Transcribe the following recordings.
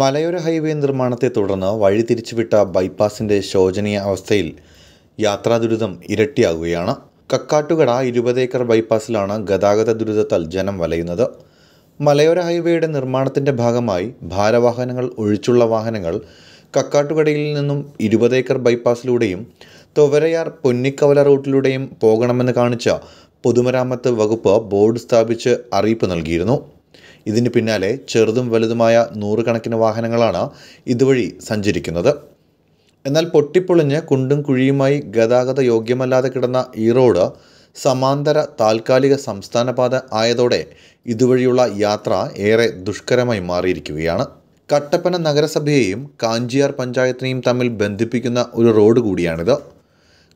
മലയോര ഹൈവേ നിർമ്മാണത്തെ തുടർന്ന് വഴി തിരിച്ചുവിട്ട ബൈപ്പാസിൻ്റെ ശോചനീയ അവസ്ഥയിൽ യാത്രാ ദുരിതം ഇരട്ടിയാകുകയാണ് കക്കാട്ടുകട ഇരുപത് ഏക്കർ ബൈപ്പാസിലാണ് ഗതാഗത ദുരിതത്താൽ ജനം വലയുന്നത് മലയോര ഹൈവേയുടെ നിർമ്മാണത്തിൻ്റെ ഭാഗമായി ഭാരവാഹനങ്ങൾ ഒഴിച്ചുള്ള വാഹനങ്ങൾ കക്കാട്ടുകടയിൽ നിന്നും ഇരുപത് ഏക്കർ ബൈപ്പാസിലൂടെയും തൊവരയാർ പൊന്നിക്കവല റൂട്ടിലൂടെയും പോകണമെന്ന് കാണിച്ച പൊതുമരാമത്ത് വകുപ്പ് ബോർഡ് സ്ഥാപിച്ച് അറിയിപ്പ് നൽകിയിരുന്നു ഇതിന് പിന്നാലെ ചെറുതും വലുതുമായ നൂറുകണക്കിന് വാഹനങ്ങളാണ് ഇതുവഴി സഞ്ചരിക്കുന്നത് എന്നാൽ പൊട്ടിപ്പൊളിഞ്ഞ് കുണ്ടും കുഴിയുമായി ഗതാഗത യോഗ്യമല്ലാതെ കിടന്ന ഈ റോഡ് സമാന്തര താൽക്കാലിക സംസ്ഥാനപാത ആയതോടെ ഇതുവഴിയുള്ള യാത്ര ഏറെ ദുഷ്കരമായി മാറിയിരിക്കുകയാണ് കട്ടപ്പന നഗരസഭയെയും കാഞ്ചിയാർ പഞ്ചായത്തിനെയും തമ്മിൽ ബന്ധിപ്പിക്കുന്ന ഒരു റോഡ് കൂടിയാണിത്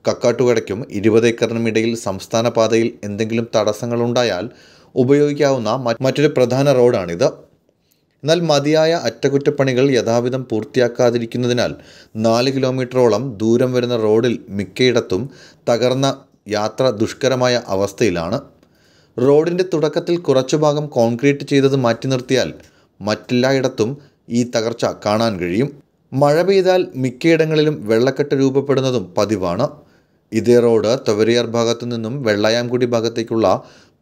കക്കാട്ടുകടയ്ക്കും ഇരുപത് ഏക്കറിനുമിടയിൽ സംസ്ഥാന പാതയിൽ എന്തെങ്കിലും തടസ്സങ്ങളുണ്ടായാൽ ഉപയോഗിക്കാവുന്ന മറ്റൊരു പ്രധാന റോഡാണിത് എന്നാൽ മതിയായ അറ്റകുറ്റപ്പണികൾ യഥാവിധം പൂർത്തിയാക്കാതിരിക്കുന്നതിനാൽ നാല് കിലോമീറ്ററോളം ദൂരം വരുന്ന റോഡിൽ മിക്കയിടത്തും തകർന്ന യാത്ര ദുഷ്കരമായ അവസ്ഥയിലാണ് റോഡിൻ്റെ തുടക്കത്തിൽ കുറച്ചു ഭാഗം കോൺക്രീറ്റ് ചെയ്തത് മാറ്റി നിർത്തിയാൽ മറ്റെല്ലായിടത്തും ഈ തകർച്ച കാണാൻ കഴിയും മഴ പെയ്താൽ മിക്കയിടങ്ങളിലും വെള്ളക്കെട്ട് രൂപപ്പെടുന്നതും പതിവാണ് ഇതേ റോഡ് തൊവരിയാർ ഭാഗത്തു നിന്നും വെള്ളയാംകുടി ഭാഗത്തേക്കുള്ള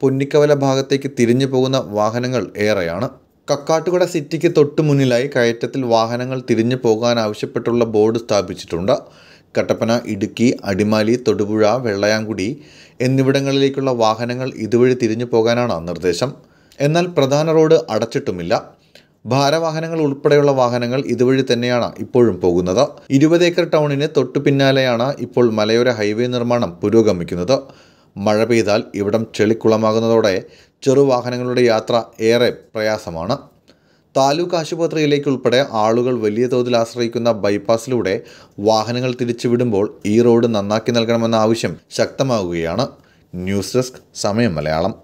പൊന്നിക്കവല ഭാഗത്തേക്ക് തിരിഞ്ഞു പോകുന്ന വാഹനങ്ങൾ ഏറെയാണ് കക്കാട്ടുകുട സിറ്റിക്ക് തൊട്ടു മുന്നിലായി കയറ്റത്തിൽ വാഹനങ്ങൾ തിരിഞ്ഞു പോകാൻ ആവശ്യപ്പെട്ടുള്ള ബോർഡ് സ്ഥാപിച്ചിട്ടുണ്ട് കട്ടപ്പന ഇടുക്കി അടിമാലി തൊടുപുഴ വെള്ളയാംകുടി എന്നിവിടങ്ങളിലേക്കുള്ള വാഹനങ്ങൾ ഇതുവഴി തിരിഞ്ഞു പോകാനാണ് നിർദ്ദേശം എന്നാൽ പ്രധാന റോഡ് അടച്ചിട്ടുമില്ല ഭാരവാഹനങ്ങൾ ഉൾപ്പെടെയുള്ള വാഹനങ്ങൾ ഇതുവഴി തന്നെയാണ് ഇപ്പോഴും പോകുന്നത് ഇരുപത് ഏക്കർ ടൗണിന് തൊട്ടു പിന്നാലെയാണ് ഇപ്പോൾ മലയോര ഹൈവേ നിർമ്മാണം പുരോഗമിക്കുന്നത് മഴ പെയ്താൽ ഇവിടം ചെളിക്കുളമാകുന്നതോടെ ചെറുവാഹനങ്ങളുടെ യാത്ര ഏറെ പ്രയാസമാണ് താലൂക്ക് ആശുപത്രിയിലേക്കുൾപ്പെടെ ആളുകൾ വലിയ തോതിൽ ആശ്രയിക്കുന്ന ബൈപ്പാസിലൂടെ വാഹനങ്ങൾ തിരിച്ചുവിടുമ്പോൾ ഈ റോഡ് നന്നാക്കി നൽകണമെന്ന ആവശ്യം ശക്തമാവുകയാണ് ന്യൂസ് ഡെസ്ക് സമയം മലയാളം